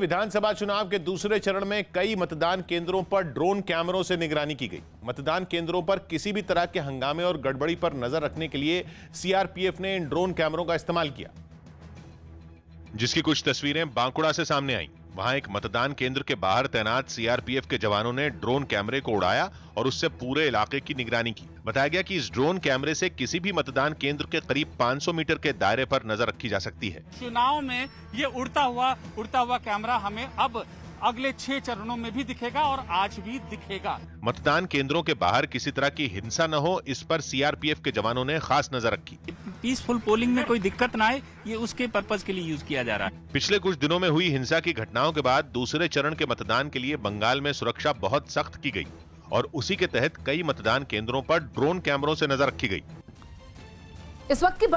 विधानसभा चुनाव के दूसरे चरण में कई मतदान केंद्रों पर ड्रोन कैमरों से निगरानी की गई मतदान केंद्रों पर किसी भी तरह के हंगामे और गड़बड़ी पर नजर रखने के लिए सीआरपीएफ ने इन ड्रोन कैमरों का इस्तेमाल किया जिसकी कुछ तस्वीरें बांकुड़ा से सामने आई वहां एक मतदान केंद्र के बाहर तैनात सीआरपीएफ के जवानों ने ड्रोन कैमरे को उड़ाया और उससे पूरे इलाके की निगरानी की बताया गया कि इस ड्रोन कैमरे से किसी भी मतदान केंद्र के करीब 500 मीटर के दायरे पर नजर रखी जा सकती है चुनाव में ये उड़ता हुआ उड़ता हुआ कैमरा हमें अब अगले छह चरणों में भी दिखेगा और आज भी दिखेगा मतदान केंद्रों के बाहर किसी तरह की हिंसा न हो इस पर सीआरपीएफ के जवानों ने खास नजर रखी पीसफुल पोलिंग में कोई दिक्कत न आए ये उसके पर्पज के लिए यूज किया जा रहा है पिछले कुछ दिनों में हुई हिंसा की घटनाओं के बाद दूसरे चरण के मतदान के लिए बंगाल में सुरक्षा बहुत सख्त की गयी और उसी के तहत कई मतदान केंद्रों आरोप ड्रोन कैमरों ऐसी नजर रखी गयी इस वक्त की